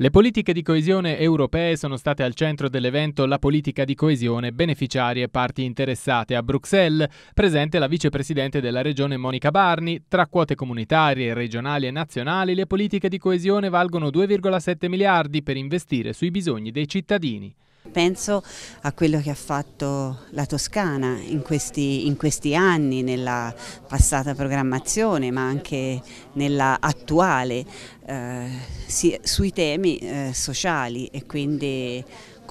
Le politiche di coesione europee sono state al centro dell'evento La politica di coesione, beneficiari e parti interessate a Bruxelles, presente la vicepresidente della regione Monica Barni. Tra quote comunitarie, regionali e nazionali, le politiche di coesione valgono 2,7 miliardi per investire sui bisogni dei cittadini. Penso a quello che ha fatto la Toscana in questi, in questi anni, nella passata programmazione ma anche nella attuale, eh, sui temi eh, sociali e quindi eh,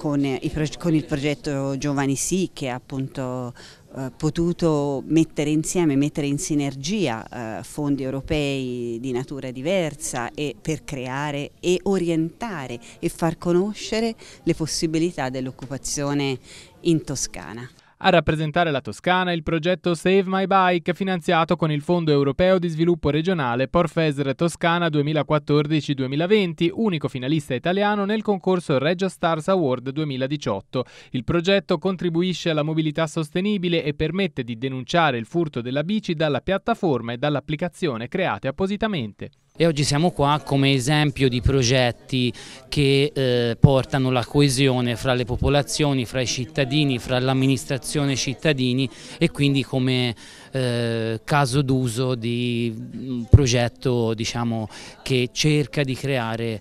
con, il progetto Giovani Sì che ha appunto eh, potuto mettere insieme, mettere in sinergia eh, fondi europei di natura diversa e per creare e orientare e far conoscere le possibilità dell'occupazione in Toscana. A rappresentare la Toscana il progetto Save My Bike, finanziato con il Fondo europeo di sviluppo regionale Porfeser Toscana 2014-2020, unico finalista italiano nel concorso Regio Stars Award 2018. Il progetto contribuisce alla mobilità sostenibile e permette di denunciare il furto della bici dalla piattaforma e dall'applicazione create appositamente. E oggi siamo qua come esempio di progetti che eh, portano la coesione fra le popolazioni, fra i cittadini, fra l'amministrazione cittadini e quindi come eh, caso d'uso di un mm, progetto diciamo, che cerca di creare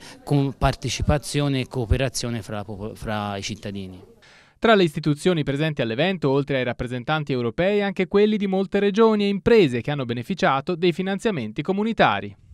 partecipazione e cooperazione fra, fra i cittadini. Tra le istituzioni presenti all'evento, oltre ai rappresentanti europei, anche quelli di molte regioni e imprese che hanno beneficiato dei finanziamenti comunitari.